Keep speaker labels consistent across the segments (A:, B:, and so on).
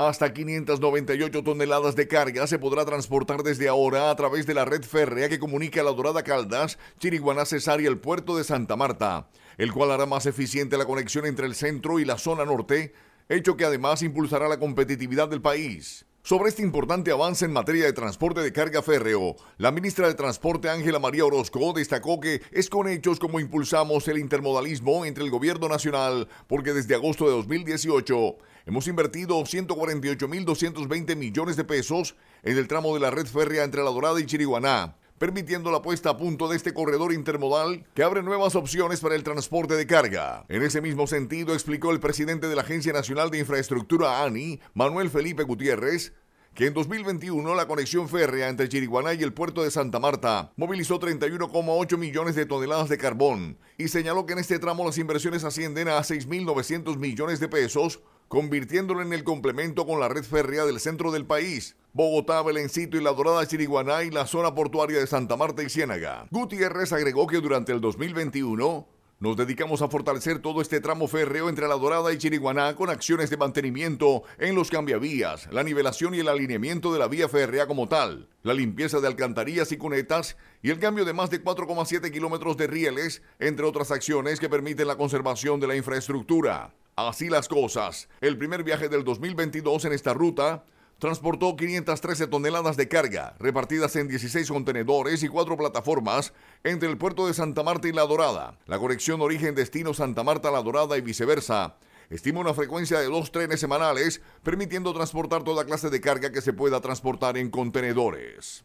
A: Hasta 598 toneladas de carga se podrá transportar desde ahora a través de la red férrea que comunica La Dorada Caldas, Chiriguaná Cesar y el puerto de Santa Marta, el cual hará más eficiente la conexión entre el centro y la zona norte, hecho que además impulsará la competitividad del país. Sobre este importante avance en materia de transporte de carga férreo, la ministra de Transporte Ángela María Orozco destacó que es con hechos como impulsamos el intermodalismo entre el gobierno nacional, porque desde agosto de 2018 Hemos invertido 148.220 millones de pesos en el tramo de la red férrea entre La Dorada y Chiriguaná, permitiendo la puesta a punto de este corredor intermodal que abre nuevas opciones para el transporte de carga. En ese mismo sentido, explicó el presidente de la Agencia Nacional de Infraestructura ANI, Manuel Felipe Gutiérrez, que en 2021 la conexión férrea entre Chiriguaná y el puerto de Santa Marta movilizó 31,8 millones de toneladas de carbón y señaló que en este tramo las inversiones ascienden a 6.900 millones de pesos convirtiéndolo en el complemento con la red férrea del centro del país. Bogotá, Belencito y La Dorada Chiriguaná y la zona portuaria de Santa Marta y Ciénaga. Gutiérrez agregó que durante el 2021 nos dedicamos a fortalecer todo este tramo férreo entre La Dorada y Chiriguaná con acciones de mantenimiento en los cambiavías, la nivelación y el alineamiento de la vía férrea como tal, la limpieza de alcantarillas y cunetas y el cambio de más de 4,7 kilómetros de rieles, entre otras acciones que permiten la conservación de la infraestructura. Así las cosas. El primer viaje del 2022 en esta ruta transportó 513 toneladas de carga, repartidas en 16 contenedores y 4 plataformas entre el puerto de Santa Marta y La Dorada. La conexión origen-destino Santa Marta-La Dorada y viceversa estima una frecuencia de dos trenes semanales, permitiendo transportar toda clase de carga que se pueda transportar en contenedores.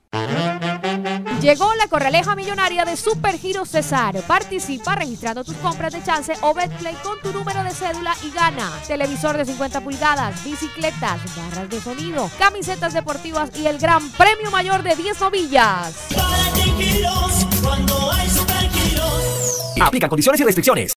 B: Llegó la corraleja millonaria de Supergiros César. Participa registrando tus compras de chance o Betplay con tu número de cédula y gana. Televisor de 50 pulgadas, bicicletas, barras de sonido, camisetas deportivas y el gran premio mayor de 10 novillas. Aplica condiciones y restricciones.